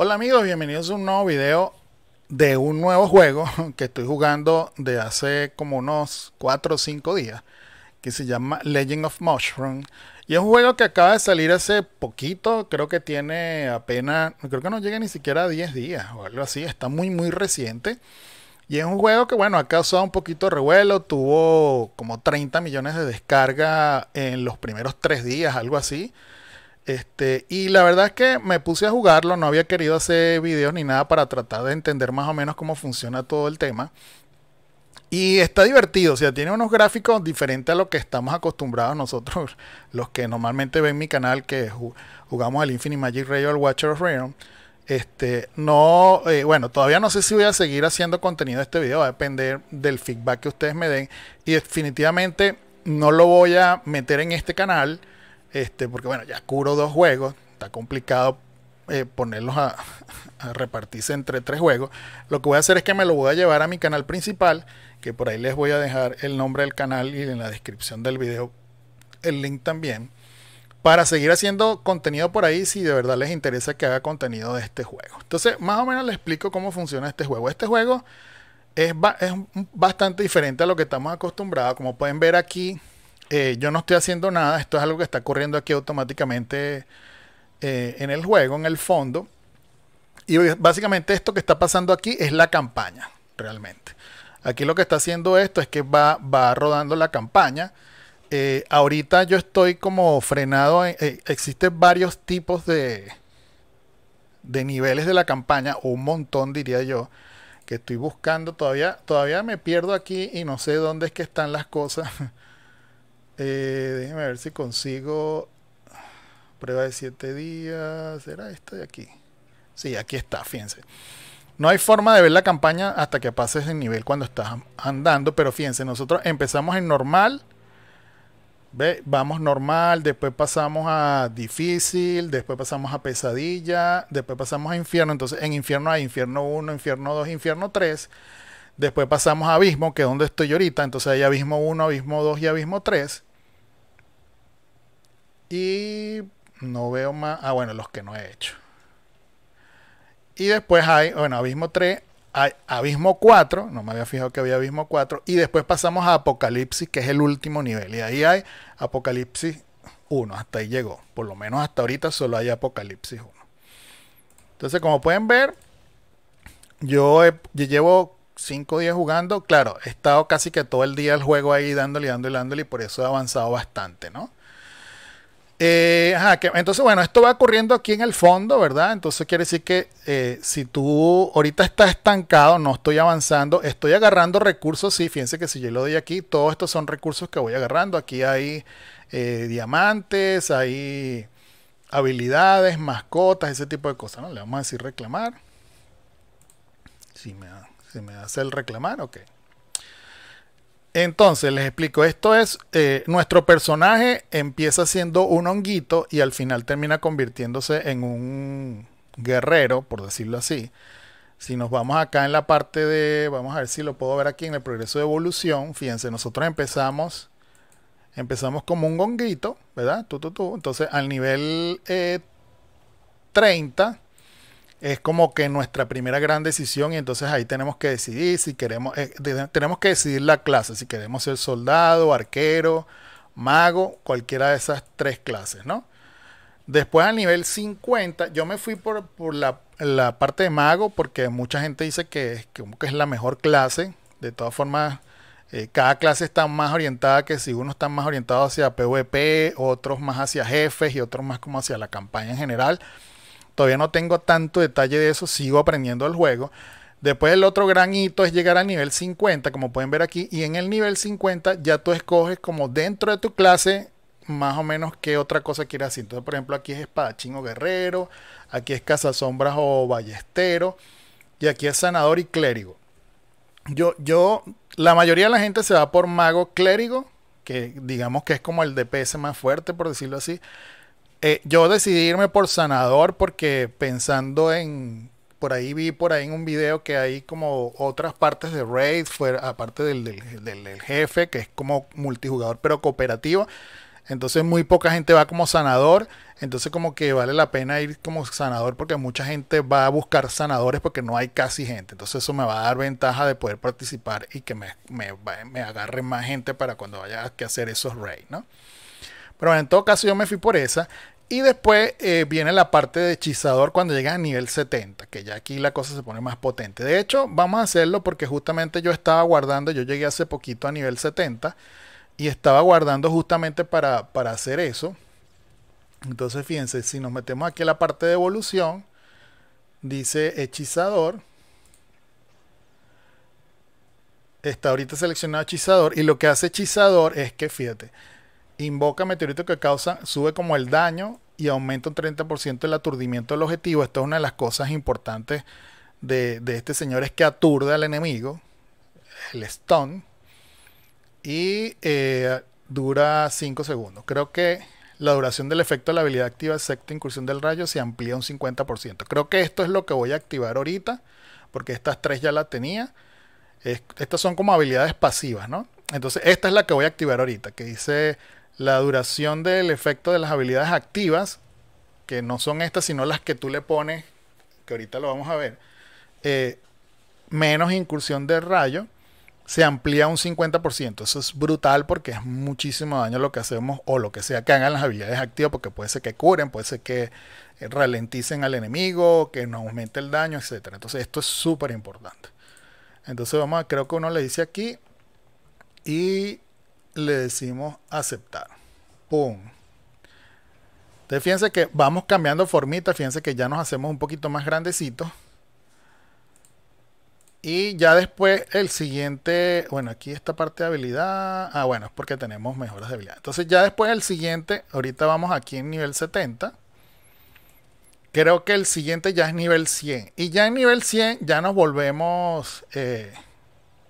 Hola amigos, bienvenidos a un nuevo video de un nuevo juego que estoy jugando de hace como unos 4 o 5 días que se llama Legend of Mushroom y es un juego que acaba de salir hace poquito, creo que tiene apenas, creo que no llega ni siquiera a 10 días o algo así, está muy muy reciente y es un juego que bueno, ha causado un poquito revuelo, tuvo como 30 millones de descarga en los primeros 3 días, algo así este, y la verdad es que me puse a jugarlo, no había querido hacer videos ni nada para tratar de entender más o menos cómo funciona todo el tema. Y está divertido, o sea, tiene unos gráficos diferentes a lo que estamos acostumbrados nosotros, los que normalmente ven mi canal, que jugamos al Infinity Magic Royal Watcher of Realm. Este, no, eh, bueno, todavía no sé si voy a seguir haciendo contenido de este video, va a depender del feedback que ustedes me den. Y definitivamente no lo voy a meter en este canal este, porque bueno, ya curo dos juegos, está complicado eh, ponerlos a, repartirse entre tres juegos. Lo que voy a hacer es que me lo voy a llevar a mi canal principal, que por ahí les voy a dejar el nombre del canal y en la descripción del video el link también, para seguir haciendo contenido por ahí si de verdad les interesa que haga contenido de este juego. Entonces, más o menos les explico cómo funciona este juego. Este juego es, es bastante diferente a lo que estamos acostumbrados, como pueden ver aquí eh, yo no estoy haciendo nada, esto es algo que está corriendo aquí automáticamente eh, en el juego, en el fondo. Y básicamente esto que está pasando aquí es la campaña, realmente. Aquí lo que está haciendo esto es que va, rodando la campaña. Eh, ahorita yo estoy como frenado. existen varios tipos de, niveles de la campaña, un montón diría yo, que estoy buscando. Todavía, todavía me pierdo aquí y no sé dónde es que están las cosas. Eh, Déjenme ver si consigo prueba de 7 días. ¿Será esto de aquí? Sí, aquí está, fíjense. No hay forma de ver la campaña hasta que pases el nivel cuando estás andando, pero fíjense, nosotros empezamos en normal, ¿ve? vamos normal, después pasamos a difícil, después pasamos a pesadilla, después pasamos a infierno, entonces en infierno hay infierno 1, infierno 2, infierno 3, después pasamos a abismo, que es donde estoy ahorita, entonces hay abismo 1, abismo 2 y abismo 3, y no veo más. Ah, bueno, los que no he hecho. Y después hay, bueno, Abismo 3, hay Abismo 4, no me había fijado que había Abismo 4. Y después pasamos a Apocalipsis, que es el último nivel. Y ahí hay Apocalipsis 1, hasta ahí llegó. Por lo menos hasta ahorita solo hay Apocalipsis 1. Entonces, como pueden ver, yo, llevo 5 días jugando. Claro, he estado casi que todo el día el juego ahí dándole, dándole, dándole. Y por eso he avanzado bastante, ¿no? Eh, que, entonces, bueno, esto va ocurriendo aquí en el fondo, ¿verdad? Entonces quiere decir que eh, si tú ahorita estás estancado, no estoy avanzando, estoy agarrando recursos, sí, fíjense que si yo lo doy aquí, todos estos son recursos que voy agarrando. Aquí hay eh, diamantes, hay habilidades, mascotas, ese tipo de cosas, ¿no? Le vamos a decir reclamar. Si me, si me hace el reclamar, ok. Entonces, les explico, esto es, eh, nuestro personaje empieza siendo un honguito y al final termina convirtiéndose en un guerrero, por decirlo así. Si nos vamos acá en la parte de, vamos a ver si lo puedo ver aquí en el progreso de evolución, fíjense, nosotros empezamos, empezamos como un honguito, ¿verdad? Tú, Entonces, al nivel 30 eh, es como que nuestra primera gran decisión y entonces ahí tenemos que decidir si queremos, eh, tenemos que decidir la clase, si queremos ser soldado, arquero, mago, cualquiera de esas tres clases, ¿no? Después al nivel 50, yo me fui por, la, parte de mago porque mucha gente dice que, como que es la mejor clase, de todas formas... Eh, cada clase está más orientada que si uno está más orientado hacia PvP, otros más hacia jefes y otros más como hacia la campaña en general. Todavía no tengo tanto detalle de eso, sigo aprendiendo el juego. Después el otro gran hito es llegar al nivel 50, como pueden ver aquí, y en el nivel 50 ya tú escoges como dentro de tu clase más o menos qué otra cosa quieres hacer. Entonces, por ejemplo, aquí es espadachín o guerrero, aquí es cazasombras o ballestero, y aquí es sanador y clérigo. Yo, yo, la mayoría de la gente se va por mago clérigo, que digamos que es como el DPS más fuerte, por decirlo así. Eh, yo decidí irme por sanador porque pensando en. Por ahí vi por ahí en un video que hay como otras partes de Raid, fuera, aparte del, del, jefe, que es como multijugador pero cooperativo. Entonces muy poca gente va como sanador. Entonces como que vale la pena ir como sanador porque mucha gente va a buscar sanadores porque no hay casi gente. Entonces eso me va a dar ventaja de poder participar y que me, me, me agarre más gente para cuando vaya a hacer esos raids, ¿no? Pero en todo caso yo me fui por esa. Y después eh, viene la parte de hechizador cuando llega a nivel 70, que ya aquí la cosa se pone más potente. De hecho, vamos a hacerlo porque justamente yo estaba guardando, yo llegué hace poquito a nivel 70 y estaba guardando justamente para, para hacer eso. Entonces, fíjense, si nos metemos aquí a la parte de evolución, dice hechizador. Está ahorita seleccionado hechizador y lo que hace hechizador es que, fíjate, invoca meteorito que causa, sube como el daño y aumenta un 30% el aturdimiento del objetivo. Esto es una de las cosas importantes de, este señor, es que aturde al enemigo, el Stone. y eh, dura 5 segundos. Creo que la duración del efecto de la habilidad activa excepto incursión del rayo se amplía un 50%. Creo que esto es lo que voy a activar ahorita, porque estas tres ya las tenía. estas son como habilidades pasivas, ¿no? Entonces, esta es la que voy a activar ahorita, que dice la duración del efecto de las habilidades activas, que no son estas, sino las que tú le pones, que ahorita lo vamos a ver, eh, menos incursión de rayo, se amplía un 50%. Eso es brutal porque es muchísimo daño lo que hacemos o lo que sea que hagan las habilidades activas, porque puede ser que curen, puede ser que eh, ralenticen al enemigo, que nos aumente el daño, etc. Entonces esto es súper importante. Entonces vamos a, creo que uno le dice aquí y le decimos aceptar. Pum. Entonces fíjense que vamos cambiando formita, fíjense que ya nos hacemos un poquito más grandecitos. Y ya después el siguiente, bueno, aquí esta parte de habilidad, ah bueno, es porque tenemos mejoras de habilidad. Entonces ya después el siguiente, ahorita vamos aquí en nivel 70. Creo que el siguiente ya es nivel 100. Y ya en nivel 100 ya nos volvemos eh,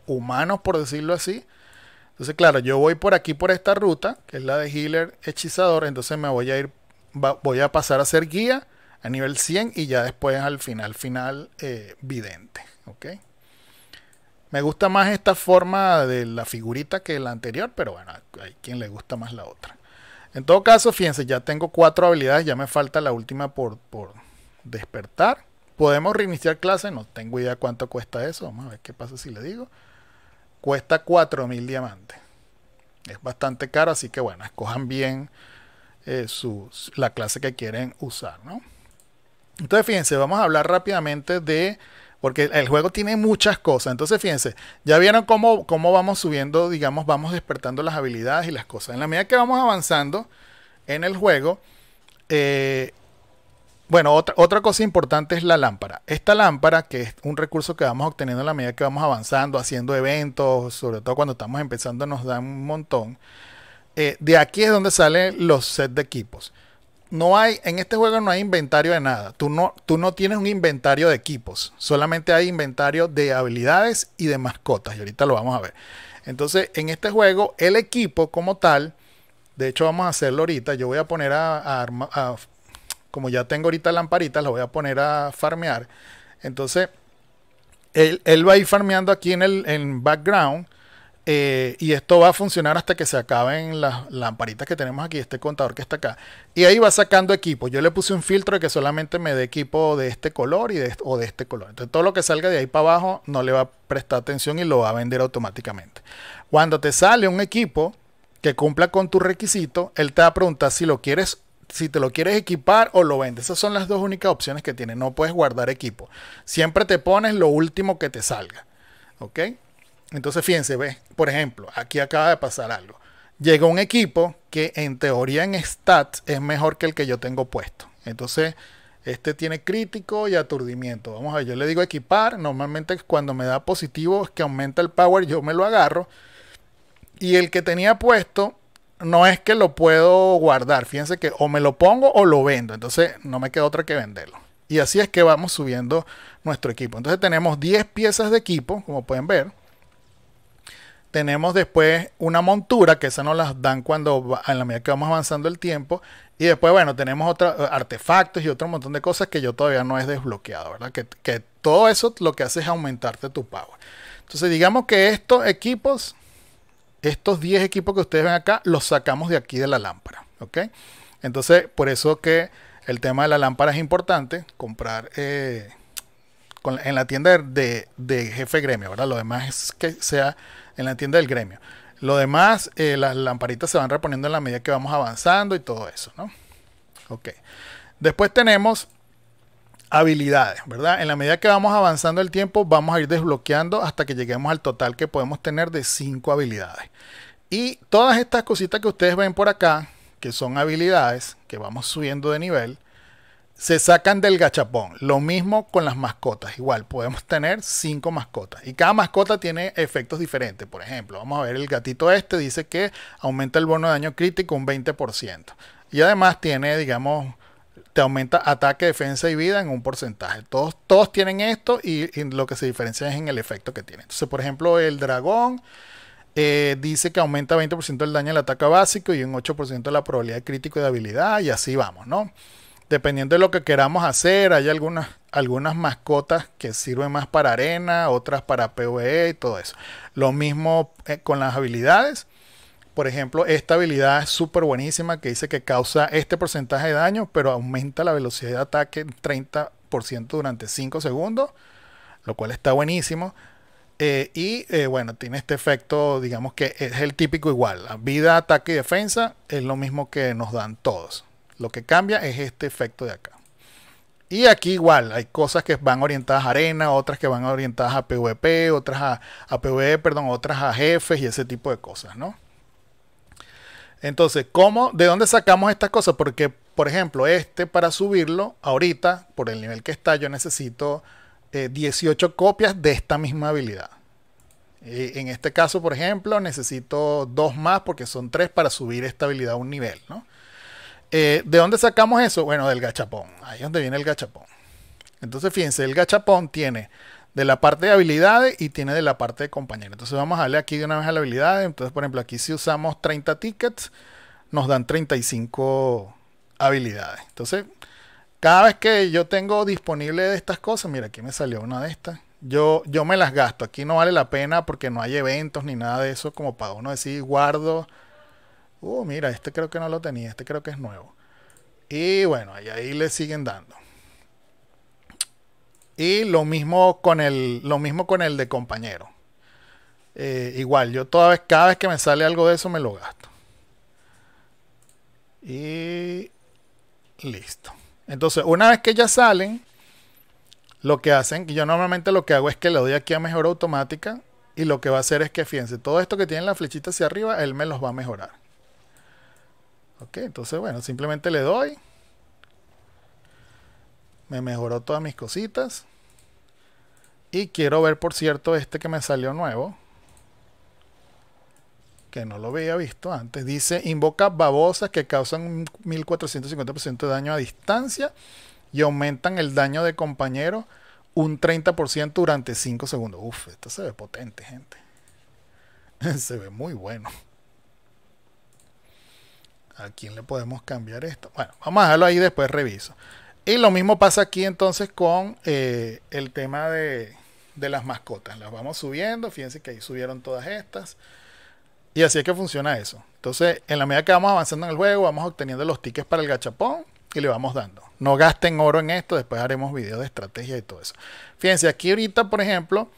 humanos, por decirlo así. Entonces, claro, yo voy por aquí, por esta ruta, que es la de healer hechizador, entonces me voy a ir, voy a pasar a ser guía a nivel 100 y ya después al final, final eh, vidente. ¿ok? Me gusta más esta forma de la figurita que la anterior, pero bueno, hay quien le gusta más la otra. En todo caso, fíjense, ya tengo cuatro habilidades, ya me falta la última por, por despertar. ¿Podemos reiniciar clase? No tengo idea cuánto cuesta eso. Vamos a ver qué pasa si le digo. Cuesta 4.000 diamantes. Es bastante caro, así que bueno, escojan bien eh, la clase que quieren usar, ¿no? Entonces, fíjense, vamos a hablar rápidamente de... Porque el juego tiene muchas cosas. Entonces, fíjense, ya vieron cómo, cómo vamos subiendo, digamos, vamos despertando las habilidades y las cosas. En la medida que vamos avanzando en el juego, eh, bueno, otra, cosa importante es la lámpara. Esta lámpara, que es un recurso que vamos obteniendo a la medida que vamos avanzando, haciendo eventos, sobre todo cuando estamos empezando, nos da un montón. Eh, de aquí es donde salen los sets de equipos. No hay, en este juego no hay inventario de nada. Tú no, tú no tienes un inventario de equipos. Solamente hay inventario de habilidades y de mascotas. Y ahorita lo vamos a ver. Entonces, en este juego, el equipo como tal, de hecho vamos a hacerlo ahorita. Yo voy a poner a, a, a como ya tengo ahorita lamparitas, las voy a poner a farmear. Entonces, él, va a ir farmeando aquí en el background. Eh, y esto va a funcionar hasta que se acaben las lamparitas que tenemos aquí, este contador que está acá. Y ahí va sacando equipo. Yo le puse un filtro de que solamente me dé equipo de este color y de o de este color. Entonces todo lo que salga de ahí para abajo no le va a prestar atención y lo va a vender automáticamente. Cuando te sale un equipo que cumpla con tu requisito, él te va a preguntar si lo quieres si te lo quieres equipar o lo vendes. Esas son las dos únicas opciones que tiene. No puedes guardar equipo. Siempre te pones lo último que te salga. ¿Ok? Entonces, fíjense, ve, por ejemplo, aquí acaba de pasar algo. Llegó un equipo que en teoría en stats es mejor que el que yo tengo puesto. Entonces, este tiene crítico y aturdimiento. Vamos a ver, yo le digo equipar. Normalmente cuando me da positivo es que aumenta el power, yo me lo agarro. Y el que tenía puesto no es que lo puedo guardar. Fíjense que o me lo pongo o lo vendo. Entonces no me queda otra que venderlo. Y así es que vamos subiendo nuestro equipo. Entonces tenemos 10 piezas de equipo, como pueden ver. Tenemos después una montura, que esa nos las dan cuando en la medida que vamos avanzando el tiempo. Y después, bueno, tenemos otros eh, artefactos y otro montón de cosas que yo todavía no he desbloqueado, ¿verdad? Que, que todo eso lo que hace es aumentarte tu power. Entonces digamos que estos equipos estos 10 equipos que ustedes ven acá los sacamos de aquí de la lámpara. ¿ok? Entonces, por eso que el tema de la lámpara es importante, comprar eh, en la tienda de, jefe gremio, ¿verdad? Lo demás es que sea en la tienda del gremio. Lo demás, eh, las lamparitas se van reponiendo en la medida que vamos avanzando y todo eso, ¿no? Ok. Después tenemos habilidades, ¿verdad? En la medida que vamos avanzando el tiempo, vamos a ir desbloqueando hasta que lleguemos al total que podemos tener de 5 habilidades. Y todas estas cositas que ustedes ven por acá, que son habilidades que vamos subiendo de nivel, se sacan del gachapón. Lo mismo con las mascotas. Igual, podemos tener 5 mascotas. Y cada mascota tiene efectos diferentes. Por ejemplo, vamos a ver el gatito este, dice que aumenta el bono de daño crítico un 20%. Y además tiene, digamos, aumenta ataque, defensa y vida en un porcentaje. Todos, todos tienen esto y, lo que se diferencia es en el efecto que tiene. Entonces, por ejemplo, el dragón eh, dice que aumenta 20% el daño al ataque básico y un 8% la probabilidad de crítico de habilidad y así vamos, ¿no? Dependiendo de lo que queramos hacer, hay algunas, algunas mascotas que sirven más para arena, otras para PvE y todo eso. Lo mismo eh, con las habilidades por ejemplo, esta habilidad es súper buenísima que dice que causa este porcentaje de daño, pero aumenta la velocidad de ataque en 30% durante 5 segundos, lo cual está buenísimo. Eh, y eh, bueno, tiene este efecto, digamos que es el típico igual. La vida, ataque y defensa es lo mismo que nos dan todos. Lo que cambia es este efecto de acá. Y aquí igual, hay cosas que van orientadas a arena, otras que van orientadas a PvP, otras a, a PvE, perdón, otras a jefes y ese tipo de cosas, ¿no? Entonces, ¿cómo, ¿de dónde sacamos estas cosas? Porque, por ejemplo, este para subirlo, ahorita, por el nivel que está, yo necesito 18 eh, copias de esta misma habilidad. en este caso, por ejemplo, necesito dos más porque son tres para subir esta habilidad a un nivel, ¿no? Eh, ¿De dónde sacamos eso? Bueno, del gachapón. Ahí es donde viene el gachapón. Entonces, fíjense, el gachapón tiene de la parte de habilidades y tiene de la parte de compañero. Entonces vamos a darle aquí de una vez a la habilidad. Entonces, por ejemplo, aquí si usamos 30 tickets, nos dan 35 habilidades. Entonces, cada vez que yo tengo disponible de estas cosas, mira, aquí me salió una de estas. Yo, yo me las gasto. Aquí no vale la pena porque no hay eventos ni nada de eso como para uno decir guardo. Uh, mira, este creo que no lo tenía, este creo que es nuevo. Y bueno, ahí, ahí le siguen dando. Y lo mismo con el, lo mismo con el de compañero. Eh, igual, yo toda vez, cada vez que me sale algo de eso me lo gasto. Y listo. Entonces, una vez que ya salen, lo que hacen, yo normalmente lo que hago es que le doy aquí a mejor automática y lo que va a hacer es que, fíjense, todo esto que tiene la flechita hacia arriba, él me los va a mejorar. Ok, entonces bueno, simplemente le doy me mejoró todas mis cositas. Y quiero ver, por cierto, este que me salió nuevo. Que no lo había visto antes. Dice, invoca babosas que causan un 1450% de daño a distancia y aumentan el daño de compañero un 30% durante 5 segundos. Uf, esto se ve potente, gente. se ve muy bueno. ¿A quién le podemos cambiar esto? Bueno, vamos a dejarlo ahí después reviso. Y lo mismo pasa aquí entonces con eh, el tema de, las mascotas. Las vamos subiendo, fíjense que ahí subieron todas estas. Y así es que funciona eso. Entonces, en la medida que vamos avanzando en el juego, vamos obteniendo los tickets para el gachapón y le vamos dando. No gasten oro en esto, después haremos videos de estrategia y todo eso. Fíjense, aquí ahorita, por ejemplo,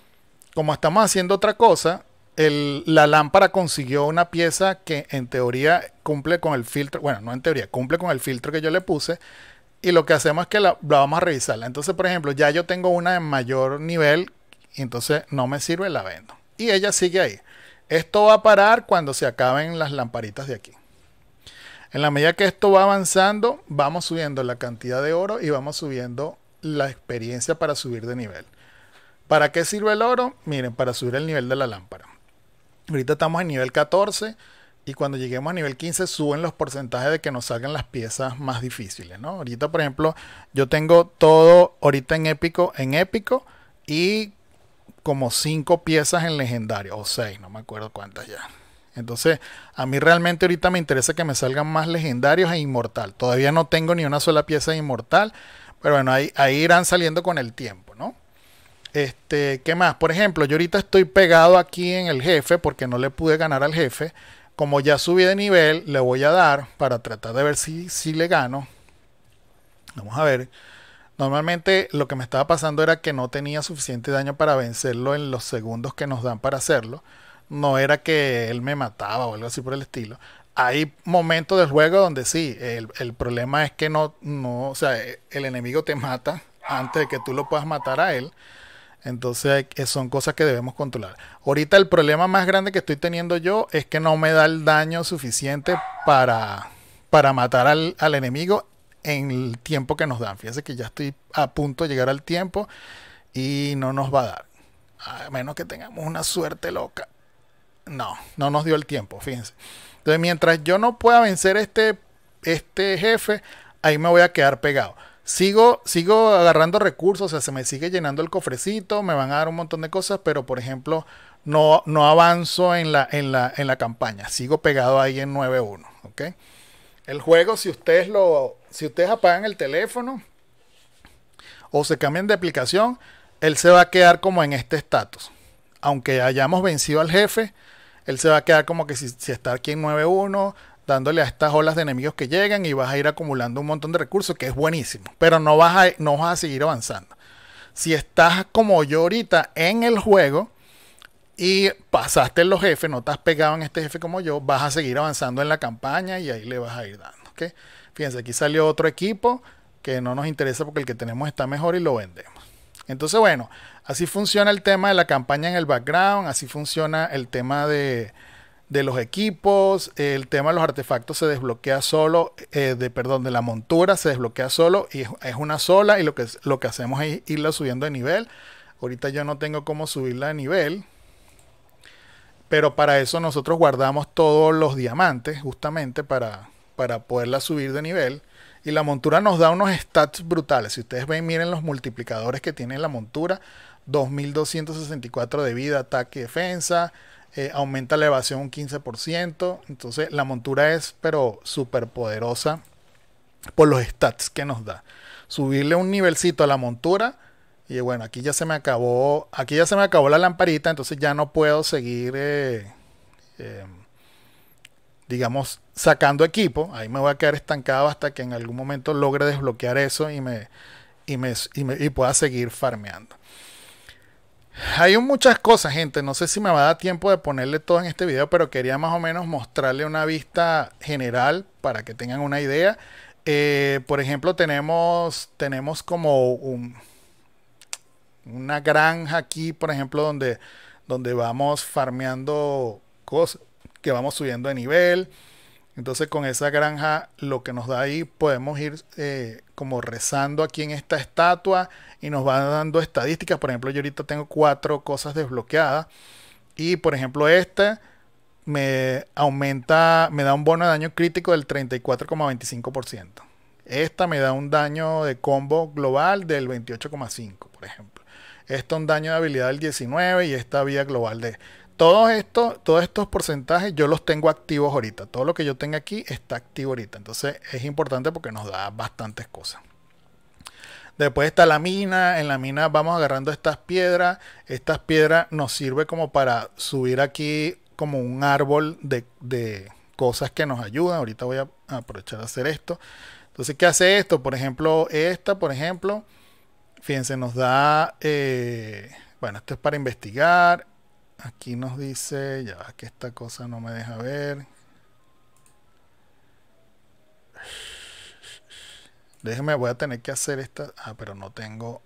como estamos haciendo otra cosa, la lámpara consiguió una pieza que en teoría cumple con el filtro, bueno, no en teoría, cumple con el filtro que yo le puse y lo que hacemos es que la, vamos a revisarla. Entonces, por ejemplo, ya yo tengo una en mayor nivel, entonces no me sirve, la vendo. Y ella sigue ahí. Esto va a parar cuando se acaben las lamparitas de aquí. En la medida que esto va avanzando, vamos subiendo la cantidad de oro y vamos subiendo la experiencia para subir de nivel. ¿Para qué sirve el oro? Miren, para subir el nivel de la lámpara. Ahorita estamos en nivel 14 y cuando lleguemos a nivel 15 suben los porcentajes de que nos salgan las piezas más difíciles, ¿no? Ahorita, por ejemplo, yo tengo todo ahorita en épico, en épico y como 5 piezas en legendario o 6, no me acuerdo cuántas ya. Entonces, a mí realmente ahorita me interesa que me salgan más legendarios e inmortal. Todavía no tengo ni una sola pieza inmortal, pero bueno, ahí, irán saliendo con el tiempo, ¿no? Este, ¿qué más? Por ejemplo, yo ahorita estoy pegado aquí en el jefe porque no le pude ganar al jefe. Como ya subí de nivel, le voy a dar para tratar de ver si, si le gano. Vamos a ver. Normalmente lo que me estaba pasando era que no tenía suficiente daño para vencerlo en los segundos que nos dan para hacerlo. No era que él me mataba o algo así por el estilo. Hay momentos del juego donde sí, el, problema es que no, no, o sea, el enemigo te mata antes de que tú lo puedas matar a él. Entonces son cosas que debemos controlar. Ahorita el problema más grande que estoy teniendo yo es que no me da el daño suficiente para, para matar al, enemigo en el tiempo que nos dan. Fíjense que ya estoy a punto de llegar al tiempo y no nos va a dar. A menos que tengamos una suerte loca. No, no nos dio el tiempo, fíjense. Entonces mientras yo no pueda vencer este, este jefe, ahí me voy a quedar pegado sigo, sigo agarrando recursos, o sea, se me sigue llenando el cofrecito, me van a dar un montón de cosas, pero por ejemplo, no, no avanzo en la, en, la, en la campaña, sigo pegado ahí en 9.1, ¿ok? El juego, si ustedes lo, si ustedes apagan el teléfono o se cambian de aplicación, él se va a quedar como en este estatus. Aunque hayamos vencido al jefe, él se va a quedar como que si, si está aquí en 9.1, dándole a estas olas de enemigos que llegan y vas a ir acumulando un montón de recursos, que es buenísimo, pero no vas a, no vas a seguir avanzando. Si estás como yo ahorita en el juego y pasaste en los jefes, no estás pegado en este jefe como yo, vas a seguir avanzando en la campaña y ahí le vas a ir dando. Fíjense, aquí salió otro equipo que no nos interesa porque el que tenemos está mejor y lo vendemos. Entonces, bueno, así funciona el tema de la campaña en el background, así funciona el tema de, de los equipos, el tema de los artefactos se desbloquea solo, eh, de, perdón, de la montura se desbloquea solo y es, una sola y lo que, lo que hacemos es irla subiendo de nivel. Ahorita yo no tengo cómo subirla de nivel, pero para eso nosotros guardamos todos los diamantes justamente para, para poderla subir de nivel. Y la montura nos da unos stats brutales. Si ustedes ven, miren los multiplicadores que tiene la montura. 2264 de vida, ataque y defensa, eh, aumenta la elevación un 15%. Entonces la montura es pero súper poderosa por los stats que nos da. Subirle un nivelcito a la montura y bueno, aquí ya se me acabó, aquí ya se me acabó la lamparita, entonces ya no puedo seguir, eh, eh, digamos, sacando equipo. Ahí me voy a quedar estancado hasta que en algún momento logre desbloquear eso y me, y y pueda seguir farmeando. Hay muchas cosas, gente. No sé si me va a dar tiempo de ponerle todo en este video, pero quería más o menos mostrarle una vista general para que tengan una idea. Eh, por ejemplo, tenemos, tenemos como un, una granja aquí, por ejemplo, donde, donde vamos farmeando cosas que vamos subiendo de nivel. Entonces con esa granja lo que nos da ahí podemos ir eh, como rezando aquí en esta estatua y nos va dando estadísticas. Por ejemplo, yo ahorita tengo cuatro cosas desbloqueadas y por ejemplo esta me aumenta, me da un bono de daño crítico del 34,25%. Esta me da un daño de combo global del 28,5%, por ejemplo. Esta un daño de habilidad del 19 y esta vía global de todos estos, todos estos porcentajes yo los tengo activos ahorita. Todo lo que yo tenga aquí está activo ahorita. Entonces es importante porque nos da bastantes cosas. Después está la mina. En la mina vamos agarrando estas piedras. Estas piedras nos sirve como para subir aquí como un árbol de, cosas que nos ayudan. Ahorita voy a aprovechar a hacer esto. Entonces, ¿qué hace esto? Por ejemplo, esta, por ejemplo. Fíjense, nos da... Eh, bueno, esto es para investigar. Aquí nos dice, ya que esta cosa no me deja ver. Déjeme, voy a tener que hacer esta. Ah, pero no tengo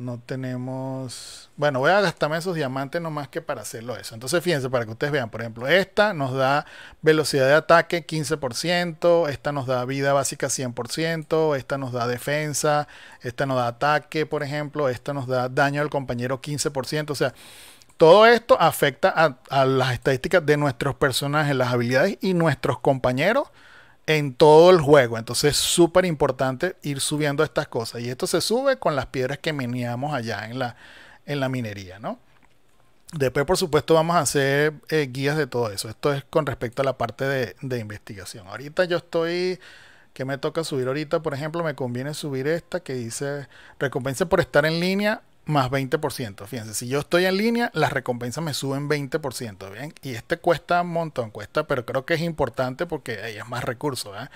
no tenemos... Bueno, voy a gastarme esos diamantes nomás que para hacerlo eso. Entonces fíjense, para que ustedes vean, por ejemplo, esta nos da velocidad de ataque 15%, esta nos da vida básica 100%, esta nos da defensa, esta nos da ataque, por ejemplo, esta nos da daño al compañero 15%. O sea, todo esto afecta a, a las estadísticas de nuestros personajes, las habilidades y nuestros compañeros en todo el juego. Entonces es súper importante ir subiendo estas cosas. Y esto se sube con las piedras que miníamos allá en la, en la minería, ¿no? Después, por supuesto, vamos a hacer eh, guías de todo eso. Esto es con respecto a la parte de, investigación. Ahorita yo estoy, que me toca subir ahorita, por ejemplo, me conviene subir esta que dice recompensa por estar en línea más 20%. Fíjense, si yo estoy en línea, las recompensas me suben 20%, ¿bien? Y este cuesta un montón, cuesta, pero creo que es importante porque ahí es más recurso ¿ah?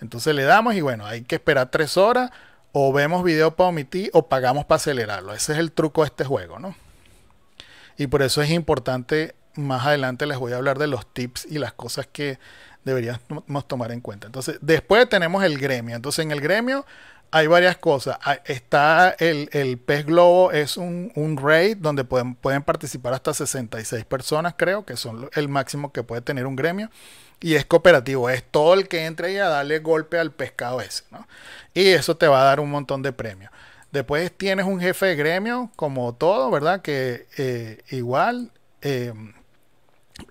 Entonces le damos y bueno, hay que esperar tres horas o vemos video para omitir o pagamos para acelerarlo. Ese es el truco de este juego, ¿no? Y por eso es importante, más adelante les voy a hablar de los tips y las cosas que deberíamos tomar en cuenta. Entonces, después tenemos el gremio. Entonces, en el gremio hay varias cosas. Ah, está el, el pez globo, es un, raid donde pueden, pueden, participar hasta 66 personas, creo, que son el máximo que puede tener un gremio. Y es cooperativo, es todo el que entre ahí a darle golpe al pescado ese, ¿no? Y eso te va a dar un montón de premios. Después tienes un jefe de gremio, como todo, ¿verdad? Que eh, igual... Eh,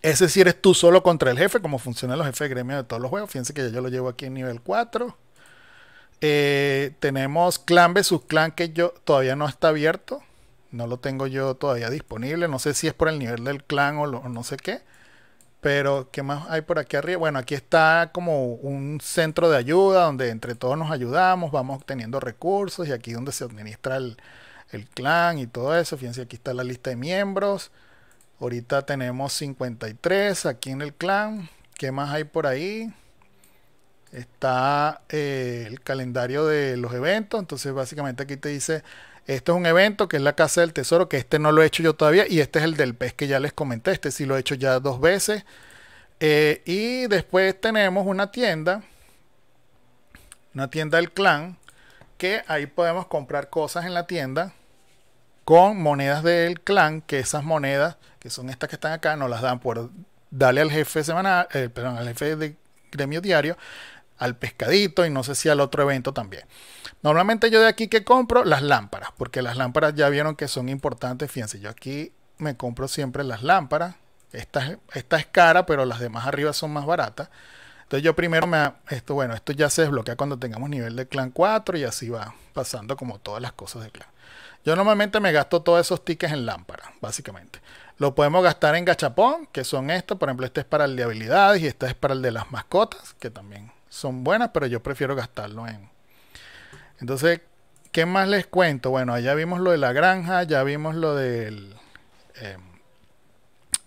ese si eres tú solo contra el jefe, como funcionan los jefes de gremio de todos los juegos. Fíjense que yo lo llevo aquí en nivel 4. Eh, tenemos Clan vs Clan que yo todavía no está abierto. No lo tengo yo todavía disponible. No sé si es por el nivel del clan o, no sé qué. Pero, ¿qué más hay por aquí arriba? Bueno, aquí está como un centro de ayuda donde entre todos nos ayudamos, vamos obteniendo recursos y aquí donde se administra el, el clan y todo eso. Fíjense, aquí está la lista de miembros. Ahorita tenemos 53 aquí en el clan. ¿Qué más hay por ahí? está eh, el calendario de los eventos. Entonces, básicamente aquí te dice, este es un evento que es la Casa del Tesoro, que este no lo he hecho yo todavía, y este es el del pez que ya les comenté, este sí lo he hecho ya dos veces. Eh, y después tenemos una tienda, una tienda del clan, que ahí podemos comprar cosas en la tienda con monedas del clan, que esas monedas, que son estas que están acá, nos las dan por darle al jefe semanal, eh, al jefe de gremio diario, al pescadito y no sé si al otro evento también. Normalmente yo de aquí que compro las lámparas, porque las lámparas ya vieron que son importantes. Fíjense, yo aquí me compro siempre las lámparas. Esta, esta es cara, pero las demás arriba son más baratas. Entonces yo primero me... Esto, bueno, esto ya se desbloquea cuando tengamos nivel de clan 4 y así va pasando como todas las cosas de clan. Yo normalmente me gasto todos esos tickets en lámparas, básicamente. Lo podemos gastar en gachapón, que son estos. Por ejemplo, este es para el de habilidades y este es para el de las mascotas, que también son buenas, pero yo prefiero gastarlo en. Entonces, ¿qué más les cuento? Bueno, allá vimos lo de la granja, ya vimos lo del. Em,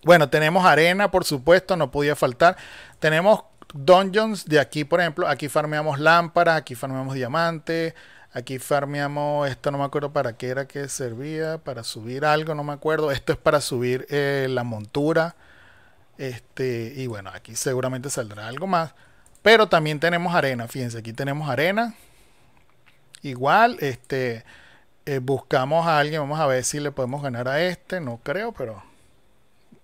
bueno, tenemos arena, por supuesto, no podía faltar. Tenemos dungeons de aquí, por ejemplo. Aquí farmeamos lámparas, aquí farmeamos diamantes, aquí farmeamos. Esto no me acuerdo para qué era que servía, para subir algo, no me acuerdo. Esto es para subir eh, la montura. Este, y bueno, aquí seguramente saldrá algo más. Pero también tenemos arena, fíjense, aquí tenemos arena. Igual, este, eh, buscamos a alguien, vamos a ver si le podemos ganar a este, no creo, pero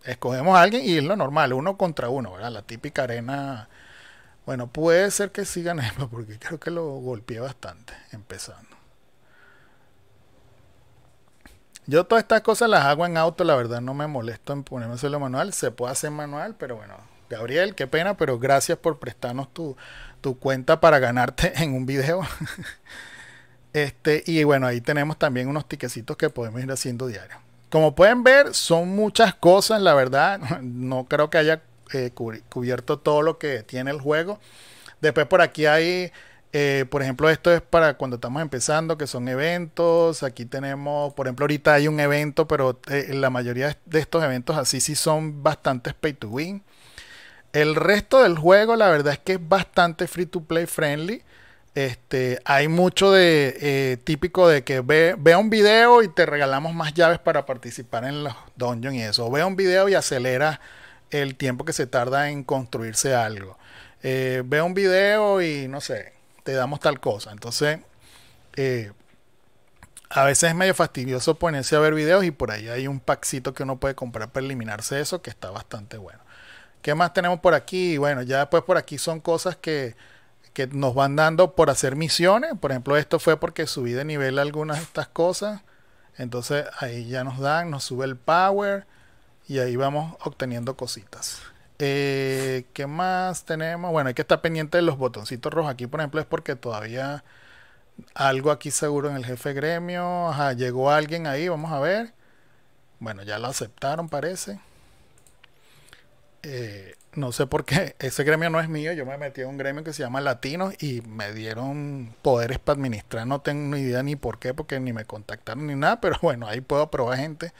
escogemos a alguien y es lo normal, uno contra uno, La típica arena. Bueno, puede ser que sí ganemos, porque creo que lo golpeé bastante, empezando. Yo todas estas cosas las hago en auto, la verdad no me molesto en ponerme manual, se puede hacer manual, pero bueno, Gabriel, qué pena, pero gracias por prestarnos tu, cuenta para ganarte en un video. este, y bueno, ahí tenemos también unos tiquecitos que podemos ir haciendo diario. Como pueden ver, son muchas cosas, la verdad. No creo que haya eh, cubierto todo lo que tiene el juego. Después por aquí hay, eh, por ejemplo, esto es para cuando estamos empezando, que son eventos. Aquí tenemos, por ejemplo, ahorita hay un evento, pero eh, la mayoría de estos eventos así sí son bastante pay to win. El resto del juego, la verdad es que es bastante free to play friendly. Este, hay mucho de eh, típico de que ve, vea un video y te regalamos más llaves para participar en los dungeons y eso. Ve un video y acelera el tiempo que se tarda en construirse algo. Eh, ve un video y no sé, te damos tal cosa. Entonces, eh, a veces es medio fastidioso ponerse a ver videos y por ahí hay un paccito que uno puede comprar para eliminarse eso que está bastante bueno. ¿Qué más tenemos por aquí? bueno, ya después por aquí son cosas que, nos van dando por hacer misiones. Por ejemplo, esto fue porque subí de nivel algunas de estas cosas. Entonces ahí ya nos dan, nos sube el power y ahí vamos obteniendo cositas. Eh, ¿Qué más tenemos? Bueno, hay que estar pendiente de los botoncitos rojos. Aquí, por ejemplo, es porque todavía algo aquí seguro en el jefe gremio. Ajá, llegó alguien ahí, vamos a ver. Bueno, ya lo aceptaron, parece. Eh, no sé por qué, ese gremio no es mío, yo me metí a un gremio que se llama Latinos y me dieron poderes para administrar, no tengo ni idea ni por qué, porque ni me contactaron ni nada, pero bueno, ahí puedo probar gente.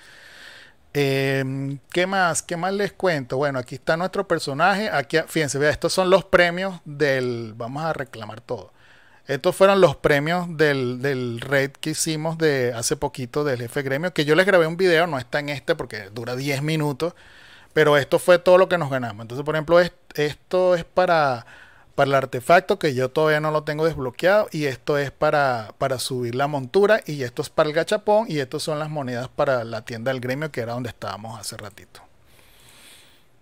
Em, ¿Qué más? ¿Qué más les cuento? Bueno, aquí está nuestro personaje, aquí, fíjense, estos son los premios del, vamos a reclamar todo. Estos fueron los premios del, del raid que hicimos de hace poquito del jefe gremio, que yo les grabé un video, no está en este porque dura 10 minutos pero esto fue todo lo que nos ganamos. Entonces, por ejemplo, esto es para, para el artefacto que yo todavía no lo tengo desbloqueado. Y esto es para, para subir la montura. Y esto es para el gachapón. Y estos son las monedas para la tienda del gremio, que era donde estábamos hace ratito.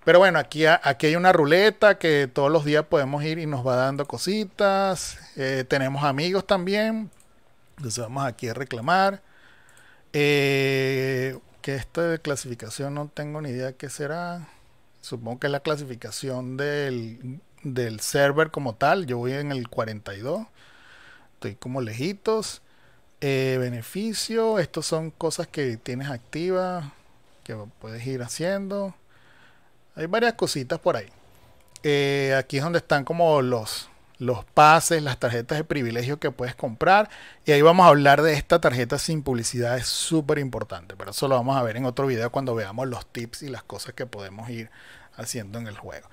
Pero bueno, aquí, aquí hay una ruleta que todos los días podemos ir y nos va dando cositas. Eh, tenemos amigos también. Entonces vamos aquí a reclamar. Eh, que esta clasificación no tengo ni idea qué será. Supongo que es la clasificación del, del server como tal. Yo voy en el 42. Estoy como lejitos. Eh, beneficio. Estos son cosas que tienes activas. Que puedes ir haciendo. Hay varias cositas por ahí. Eh, aquí es donde están como los, los pases, las tarjetas de privilegio que puedes comprar. Y ahí vamos a hablar de esta tarjeta sin publicidad, es súper importante. Pero eso lo vamos a ver en otro video cuando veamos los tips y las cosas que podemos ir haciendo en el juego.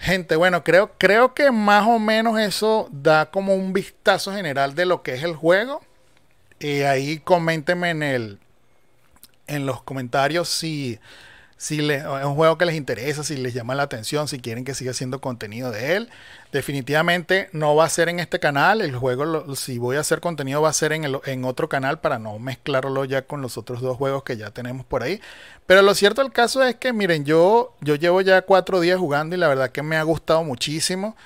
Gente, bueno, creo, creo que más o menos eso da como un vistazo general de lo que es el juego. Y eh, ahí coméntenme en, el, en los comentarios si si es un juego que les interesa, si les llama la atención, si quieren que siga siendo contenido de él. Definitivamente no va a ser en este canal, el juego si voy a hacer contenido va a ser en, otro canal para no mezclarlo ya con los otros dos juegos que ya tenemos por ahí. Pero lo cierto del caso es que miren, yo, yo llevo ya cuatro días jugando y la verdad que me ha gustado muchísimo.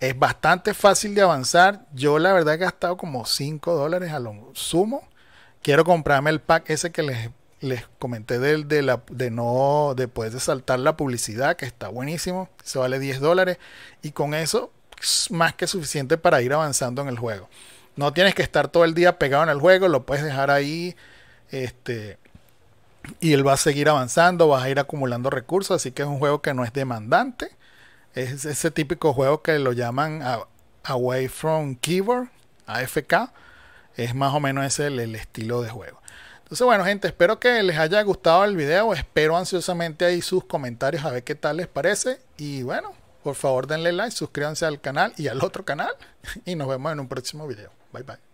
Es bastante fácil de avanzar. Yo la verdad he gastado como 5 dólares a lo sumo. Quiero comprarme el pack ese que les les comenté del de, la, de no, de saltar la publicidad, que está buenísimo, se vale 10 dólares, y con eso es más que suficiente para ir avanzando en el juego. No tienes que estar todo el día pegado en el juego, lo puedes dejar ahí, este, y él va a seguir avanzando, vas a ir acumulando recursos, así que es un juego que no es demandante, es ese típico juego que lo llaman Away from Keyboard, AFK, es más o menos ese el estilo de juego. Entonces, bueno, gente, espero que les haya gustado el video. Espero ansiosamente ahí sus comentarios a ver qué tal les parece. Y bueno, por favor denle like, suscríbanse al canal y al otro canal. Y nos vemos en un próximo video. Bye bye.